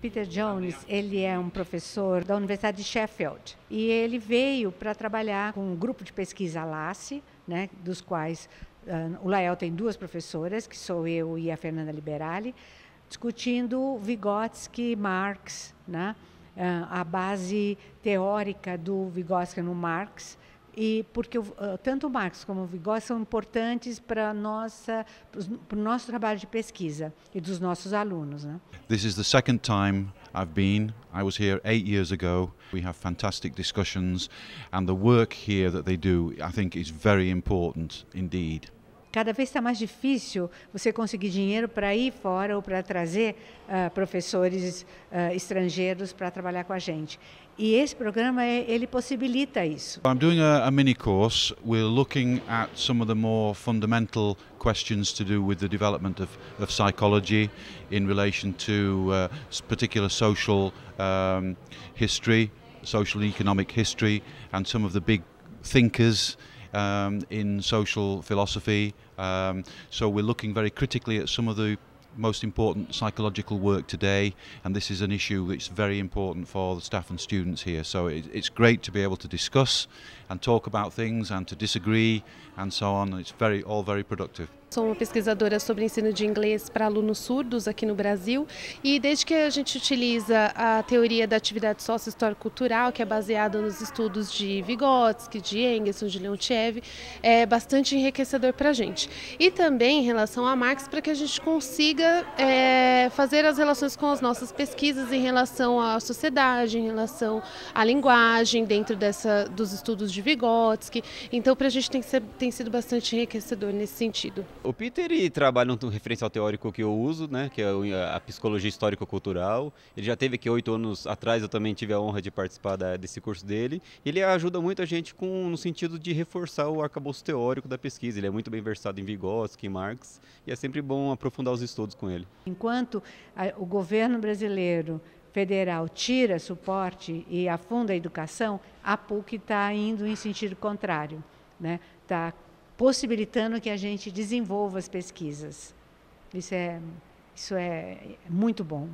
Peter Jones, ele é um professor da Universidade de Sheffield e ele veio para trabalhar com um grupo de pesquisa LACE, né, dos quais uh, o Lael tem duas professoras, que sou eu e a Fernanda Liberali, discutindo Vygotsky, Marx, né, uh, a base teórica do Vygotsky no Marx, e porque ah, tanto o Marx como o Vigói são importantes para nossa para o nosso trabalho de pesquisa e dos nossos alunos, né? This is the second time I've been. I was here eight years ago. We have fantastic discussions, and the work here that they do, I think, is very important indeed cada vez está mais difícil você conseguir dinheiro para ir fora ou para trazer uh, professores uh, estrangeiros para trabalhar com a gente. E esse programa é, ele possibilita isso. I'm doing a, a mini course. We're looking at some of the more fundamental questions to do with the development of, of psychology in relation to uh, particular social um, history, social and economic history, and some of the big thinkers. um, in social philosophy. Um, so we're looking very critically at some of the most important psychological work today, and this is an issue that's very important for the staff and students here. So it, it's great to be able to discuss and talk about things and to disagree and so on. It's very all very productive. Sou uma pesquisadora sobre ensino de inglês para alunos surdos aqui no Brasil e desde que a gente utiliza a teoria da atividade sócio-histórico-cultural, que é baseada nos estudos de Vygotsky, de Engelson, de Leontiev, é bastante enriquecedor para a gente. E também em relação a Marx, para que a gente consiga é, fazer as relações com as nossas pesquisas em relação à sociedade, em relação à linguagem, dentro dessa, dos estudos de Vygotsky. Então, para a gente tem, ser, tem sido bastante enriquecedor nesse sentido o Peter ele trabalha num referencial teórico que eu uso, né, que é a psicologia histórico-cultural. Ele já teve aqui oito anos atrás, eu também tive a honra de participar da, desse curso dele. Ele ajuda muito a gente com, no sentido de reforçar o arcabouço teórico da pesquisa. Ele é muito bem versado em Vygotsky, Marx, e é sempre bom aprofundar os estudos com ele. Enquanto a, o governo brasileiro federal tira suporte e afunda a educação, a PUC está indo em sentido contrário. Está né? possibilitando que a gente desenvolva as pesquisas. Isso é, isso é muito bom.